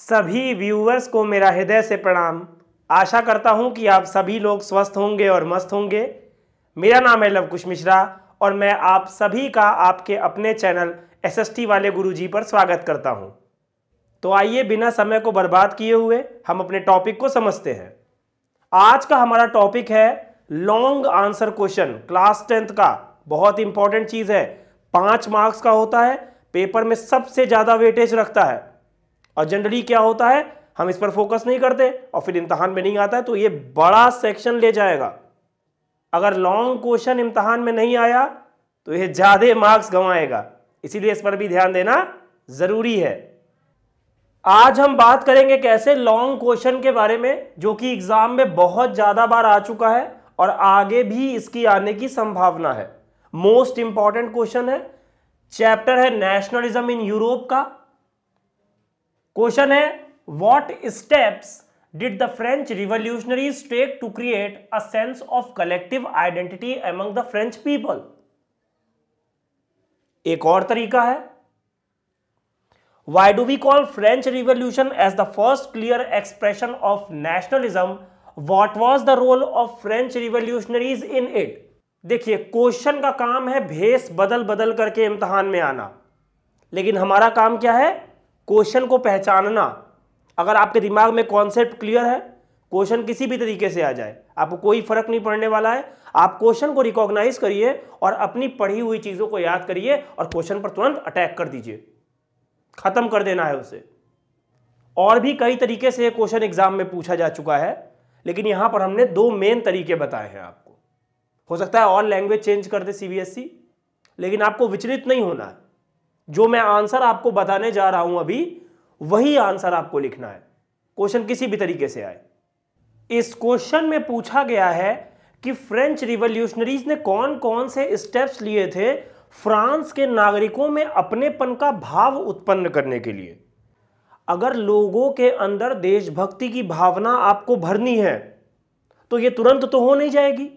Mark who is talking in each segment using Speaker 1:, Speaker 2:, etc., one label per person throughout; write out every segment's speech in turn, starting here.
Speaker 1: सभी व्यूवर्स को मेरा हृदय से प्रणाम आशा करता हूं कि आप सभी लोग स्वस्थ होंगे और मस्त होंगे मेरा नाम है लवकुश मिश्रा और मैं आप सभी का आपके अपने चैनल एसएसटी वाले गुरुजी पर स्वागत करता हूं तो आइए बिना समय को बर्बाद किए हुए हम अपने टॉपिक को समझते हैं आज का हमारा टॉपिक है long answer question class tenth का बहुत इंपॉर्टेंट चीज़ है पाँच मार्क्स का होता है पेपर में सबसे ज़्यादा वेटेज रखता है और जनरली क्या होता है हम इस पर फोकस नहीं करते और फिर इम्तहान में नहीं आता है तो ये बड़ा सेक्शन ले जाएगा अगर लॉन्ग क्वेश्चन इम्तहान में नहीं आया तो यह ज़्यादा मार्क्स गंवाएगा इसीलिए इस पर भी ध्यान देना ज़रूरी है आज हम बात करेंगे कैसे लॉन्ग क्वेश्चन के बारे में जो कि एग्ज़ाम में बहुत ज़्यादा बार आ चुका है और आगे भी इसकी आने की संभावना है मोस्ट इंपॉर्टेंट क्वेश्चन है चैप्टर है नेशनलिज्म इन यूरोप का क्वेश्चन है what steps did the French revolutionaries take to create a sense of collective identity among the French people एक और तरीका है why do we call French revolution as the first clear expression of nationalism what was the role of French revolutionaries in it देखिए question का काम है भेस बदल बदल करके इम्तहान में आना लेकिन हमारा काम क्या है क्वेश्चन को पहचानना अगर आपके दिमाग में कॉन्सेप्ट क्लियर है क्वेश्चन किसी भी तरीके से आ जाए आपको कोई फर्क नहीं पड़ने वाला है आप क्वेश्चन को रिकॉग्नाइज करिए और अपनी पढ़ी हुई चीज़ों को याद करिए और क्वेश्चन पर तुरंत अटैक कर दीजिए खत्म कर देना है उसे और भी कई तरीके से क्वेश्चन एग्जाम में पूछा जा चुका है लेकिन यहाँ पर हमने दो मेन तरीके बताए हैं आपको हो सकता है और लैंग्वेज चेंज कर दे सीबीएसई e, लेकिन आपको विचलित नहीं होना है जो मैं आंसर आपको बताने जा रहा हूं अभी वही आंसर आपको लिखना है क्वेश्चन किसी भी तरीके से आए इस क्वेश्चन में पूछा गया है कि फ्रेंच रिवोल्यूशनरीज ने कौन कौन से स्टेप्स लिए थे फ्रांस के नागरिकों में अपनेपन का भाव उत्पन्न करने के लिए अगर लोगों के अंदर देशभक्ति की भावना आपको भरनी है तो ये तुरंत तो हो नहीं जाएगी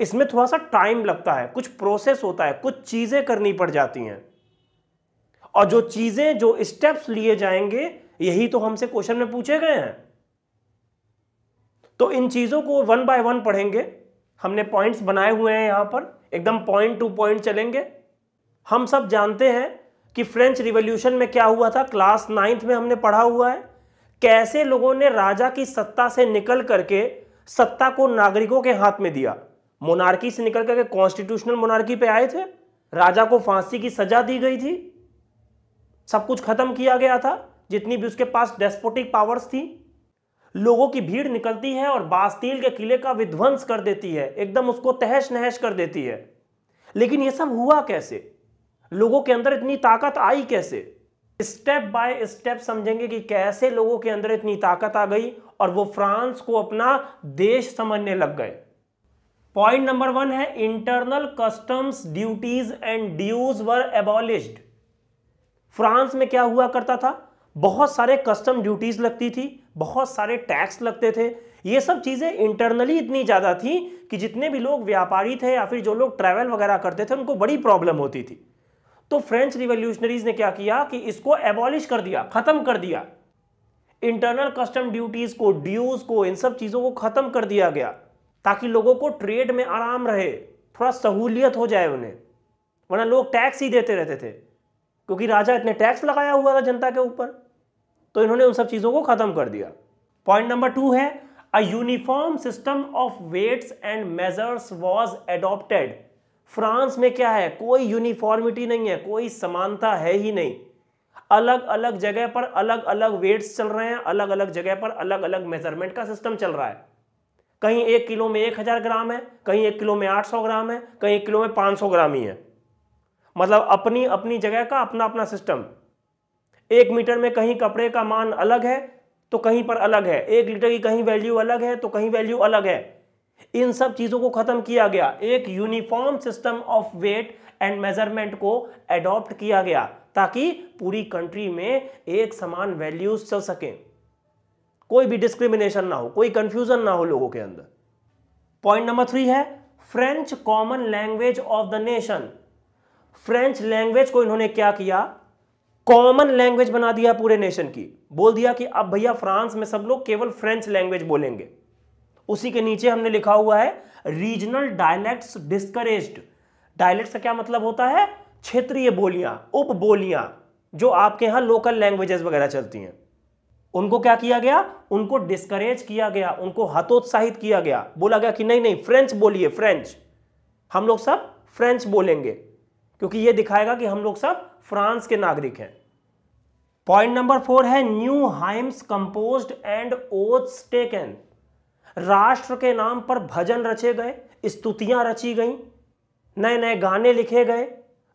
Speaker 1: इसमें थोड़ा सा टाइम लगता है कुछ प्रोसेस होता है कुछ चीज़ें करनी पड़ जाती हैं और जो चीजें जो स्टेप्स लिए जाएंगे यही तो हमसे क्वेश्चन में पूछे गए हैं तो इन चीजों को वन बाय वन पढ़ेंगे हमने पॉइंट्स बनाए हुए हैं यहां पर एकदम पॉइंट टू पॉइंट चलेंगे हम सब जानते हैं कि फ्रेंच रिवोल्यूशन में क्या हुआ था क्लास नाइन्थ में हमने पढ़ा हुआ है कैसे लोगों ने राजा की सत्ता से निकल करके सत्ता को नागरिकों के हाथ में दिया मोनार्की से निकल करके कॉन्स्टिट्यूशनल मोनार्की पे आए थे राजा को फांसी की सजा दी गई थी सब कुछ खत्म किया गया था जितनी भी उसके पास डेस्पोटिक पावर्स थी लोगों की भीड़ निकलती है और बास्तील के किले का विध्वंस कर देती है एकदम उसको तहश नहश कर देती है लेकिन यह सब हुआ कैसे लोगों के अंदर इतनी ताकत आई कैसे स्टेप बाय स्टेप समझेंगे कि कैसे लोगों के अंदर इतनी ताकत आ गई और वो फ्रांस को अपना देश समझने लग गए पॉइंट नंबर वन है internal customs duties and dues were abolished France में क्या हुआ करता था बहुत सारे कस्टम ड्यूटीज लगती थी बहुत सारे टैक्स लगते थे ये सब चीज़ें इंटरनली इतनी ज़्यादा थी कि जितने भी लोग व्यापारी थे या फिर जो लोग ट्रैवल वगैरह करते थे उनको बड़ी प्रॉब्लम होती थी तो फ्रेंच रिवोल्यूशनरीज ने क्या किया कि इसको एबॉलिश कर दिया ख़त्म कर दिया इंटरनल कस्टम ड्यूटीज़ को ड्यूज़ को इन सब चीज़ों को ख़त्म कर दिया गया ताकि लोगों को ट्रेड में आराम रहे थोड़ा सहूलियत हो जाए उन्हें वरना लोग टैक्स ही देते रहते थे क्योंकि राजा इतने टैक्स लगाया हुआ था जनता के ऊपर तो इन्होंने उन सब चीज़ों को ख़त्म कर दिया पॉइंट नंबर टू है a uniform system of weights and measures was adopted France में क्या है कोई यूनिफॉर्मिटी नहीं है कोई समानता है ही नहीं अलग अलग जगह पर अलग अलग वेट्स चल रहे हैं अलग अलग जगह पर अलग अलग मेजरमेंट का सिस्टम चल रहा है कहीं एक किलो में एक हज़ार ग्राम है कहीं एक किलो में आठ सौ ग्राम है कहीं एक किलो में पाँच सौ ग्राम ही है मतलब अपनी अपनी जगह का अपना अपना सिस्टम एक मीटर में कहीं कपड़े का मान अलग है तो कहीं पर अलग है एक लीटर की कहीं वैल्यू अलग है तो कहीं वैल्यू अलग है इन सब चीज़ों को ख़त्म किया गया एक uniform system of weight and measurement को एडॉप्ट किया गया ताकि पूरी कंट्री में एक समान वैल्यूज चल सकें कोई भी डिस्क्रिमिनेशन ना हो कोई कंफ्यूजन ना हो लोगों के अंदर पॉइंट नंबर थ्री है French common language of the nation French language को इन्होंने क्या किया कॉमन लैंग्वेज बना दिया पूरे नेशन की बोल दिया कि अब भैया फ्रांस में सब लोग केवल फ्रेंच लैंग्वेज बोलेंगे उसी के नीचे हमने लिखा हुआ है रीजनल डायलैक्ट्स डिस्करेज डायलैक्ट का क्या मतलब होता है क्षेत्रीय बोलियां उप बोलियां जो आपके यहां लोकल लैंग्वेजेस वगैरह चलती हैं उनको क्या किया गया उनको डिस्करेज किया गया उनको हतोत्साहित किया गया बोला गया कि नहीं नहीं फ्रेंच बोलिए फ्रेंच हम लोग सब फ्रेंच बोलेंगे क्योंकि यह दिखाएगा कि हम लोग सब फ्रांस के नागरिक हैं पॉइंट नंबर फोर है new hymns compose and oaths taken राष्ट्र के नाम पर भजन रचे गए स्तुतियां रची गई नए नए गाने लिखे गए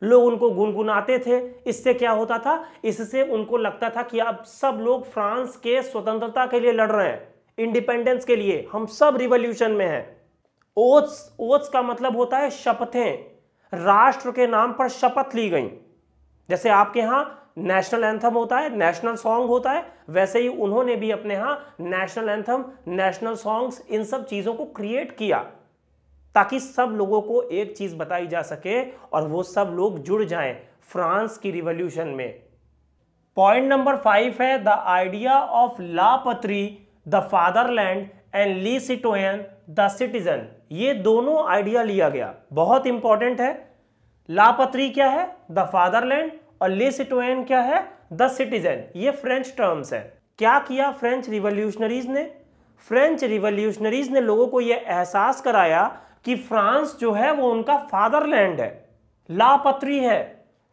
Speaker 1: लोग उनको गुनगुनाते थे इससे क्या होता था इससे उनको लगता था कि अब सब लोग फ्रांस के स्वतंत्रता के लिए लड़ रहे हैं इंडिपेंडेंस के लिए हम सब रिवोल्यूशन में हैं ओथ्स ओथ्स का मतलब होता है शपथें राष्ट्र के नाम पर शपथ ली गई जैसे आपके यहां नेशनल एंथम होता है नेशनल सॉन्ग होता है वैसे ही उन्होंने भी अपने यहां नेशनल एंथम नेशनल सॉन्ग्स इन सब चीज़ों को क्रिएट किया ताकि सब लोगों को एक चीज़ बताई जा सके और वो सब लोग जुड़ जाएं फ्रांस की रिवॉल्यूशन में पॉइंट नंबर फाइव है the idea of patrie the fatherland and le citoyen the citizen ये दोनों आइडिया लिया गया बहुत इंपॉर्टेंट है लापत्री क्या है द फादरलैंड और ले सिटोन क्या है द सिटीजन ये फ्रेंच टर्म्स है क्या किया फ्रेंच रिवोल्यूशनरीज ने फ्रेंच रिवोल्यूशनरीज ने लोगों को यह एहसास कराया कि फ्रांस जो है वो उनका फादरलैंड है लापत्री है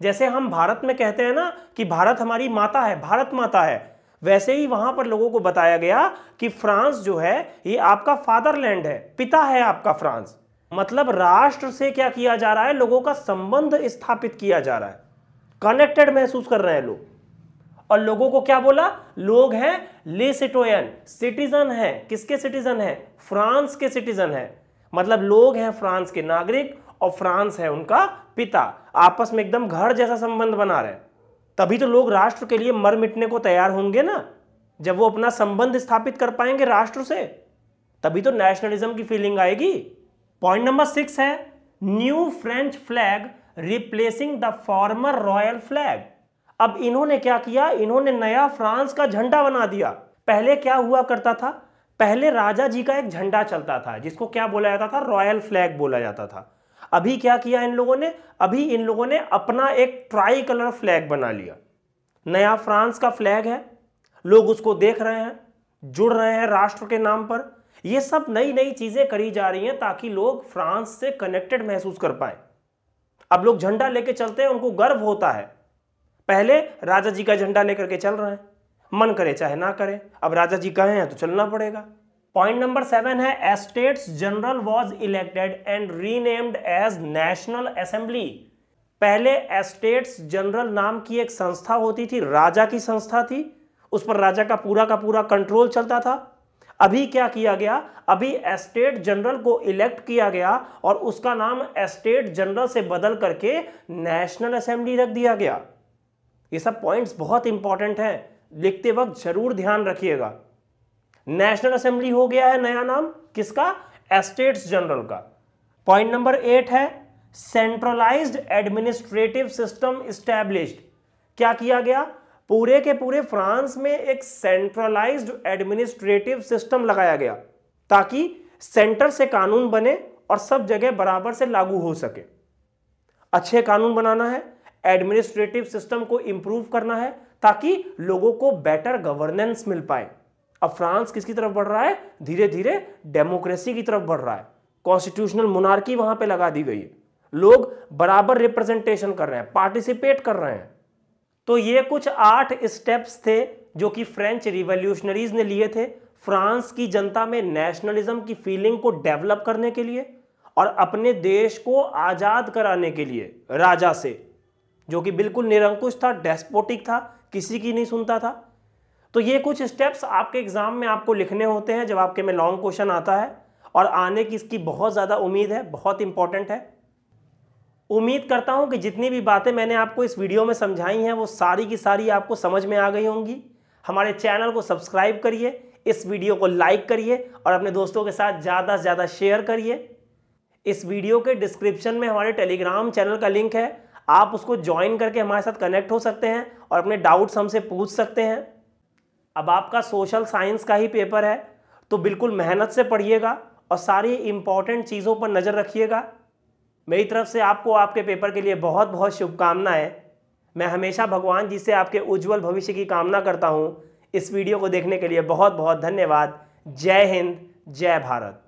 Speaker 1: जैसे हम भारत में कहते हैं ना कि भारत हमारी माता है भारत माता है वैसे ही वहां पर लोगों को बताया गया कि फ्रांस जो है ये आपका फादरलैंड है पिता है आपका फ्रांस मतलब राष्ट्र से क्या किया जा रहा है लोगों का संबंध स्थापित किया जा रहा है कनेक्टेड महसूस कर रहे हैं लोग और लोगों को क्या बोला लोग हैं ले सिटोयन सिटीजन है किसके सिटीजन है फ्रांस के सिटीजन है मतलब लोग हैं फ्रांस के नागरिक और फ्रांस है उनका पिता आपस में एकदम घर जैसा संबंध बना रहे हैं तभी तो लोग राष्ट्र के लिए मर मिटने को तैयार होंगे ना जब वो अपना संबंध स्थापित कर पाएंगे राष्ट्र से तभी तो नेशनलिज्म की फीलिंग आएगी पॉइंट नंबर सिक्स है new French flag replacing the former royal flag अब इन्होंने क्या किया इन्होंने नया फ्रांस का झंडा बना दिया पहले क्या हुआ करता था पहले राजा जी का एक झंडा चलता था जिसको क्या बोला जाता था रॉयल फ्लैग बोला जाता था अभी क्या किया इन लोगों ने अभी इन लोगों ने अपना एक ट्राई कलर फ्लैग बना लिया नया फ्रांस का फ्लैग है लोग उसको देख रहे हैं जुड़ रहे हैं राष्ट्र के नाम पर ये सब नई नई चीजें करी जा रही हैं ताकि लोग फ्रांस से कनेक्टेड महसूस कर पाए अब लोग झंडा लेके चलते हैं उनको गर्व होता है पहले राजा जी का झंडा लेकर के चल रहे हैं मन करे चाहे ना करे अब राजा जी कहे हैं तो चलना पड़ेगा पॉइंट नंबर सेवन है estates general was elected and renamed as national assembly पहले एस्टेट्स जनरल नाम की एक संस्था होती थी राजा की संस्था थी उस पर राजा का पूरा का पूरा कंट्रोल चलता था अभी क्या किया गया अभी एस्टेट जनरल को इलेक्ट किया गया और उसका नाम एस्टेट जनरल से बदल करके नेशनल असेंबली रख दिया गया ये सब पॉइंट्स बहुत इंपॉर्टेंट हैं लिखते वक्त जरूर ध्यान रखिएगा नेशनल असेंबली हो गया है नया नाम किसका एस्टेट्स जनरल का पॉइंट नंबर एट है सेंट्रलाइज्ड एडमिनिस्ट्रेटिव सिस्टम स्टैब्लिश्ड क्या किया गया पूरे के पूरे फ्रांस में एक सेंट्रलाइज्ड एडमिनिस्ट्रेटिव सिस्टम लगाया गया ताकि सेंटर से कानून बने और सब जगह बराबर से लागू हो सके अच्छे कानून बनाना है एडमिनिस्ट्रेटिव सिस्टम को इंप्रूव करना है ताकि लोगों को बेटर गवर्नेंस मिल पाए अब फ्रांस किसकी तरफ बढ़ रहा है धीरे धीरे डेमोक्रेसी की तरफ बढ़ रहा है कॉन्स्टिट्यूशनल मोनार्की वहां पे लगा दी गई है लोग बराबर रिप्रेजेंटेशन कर रहे हैं पार्टिसिपेट कर रहे हैं तो ये कुछ आठ स्टेप्स थे जो कि फ्रेंच रिवोल्यूशनरीज ने लिए थे फ्रांस की जनता में नेशनलिज्म की फीलिंग को डेवलप करने के लिए और अपने देश को आज़ाद कराने के लिए राजा से जो कि बिल्कुल निरंकुश था डेस्पोटिक था किसी की नहीं सुनता था तो ये कुछ स्टेप्स आपके एग्ज़ाम में आपको लिखने होते हैं जब आपके में लॉन्ग क्वेश्चन आता है और आने की इसकी बहुत ज़्यादा उम्मीद है बहुत इंपॉर्टेंट है उम्मीद करता हूँ कि जितनी भी बातें मैंने आपको इस वीडियो में समझाई हैं वो सारी की सारी आपको समझ में आ गई होंगी हमारे चैनल को सब्सक्राइब करिए इस वीडियो को लाइक करिए और अपने दोस्तों के साथ ज़्यादा से ज़्यादा शेयर करिए इस वीडियो के डिस्क्रिप्शन में हमारे टेलीग्राम चैनल का लिंक है आप उसको ज्वाइन करके हमारे साथ कनेक्ट हो सकते हैं और अपने डाउट्स हमसे पूछ सकते हैं अब आपका सोशल साइंस का ही पेपर है तो बिल्कुल मेहनत से पढ़िएगा और सारी इंपॉर्टेंट चीज़ों पर नज़र रखिएगा मेरी तरफ से आपको आपके पेपर के लिए बहुत बहुत शुभकामनाएं मैं हमेशा भगवान जी से आपके उज्जवल भविष्य की कामना करता हूँ इस वीडियो को देखने के लिए बहुत बहुत धन्यवाद जय हिंद जय भारत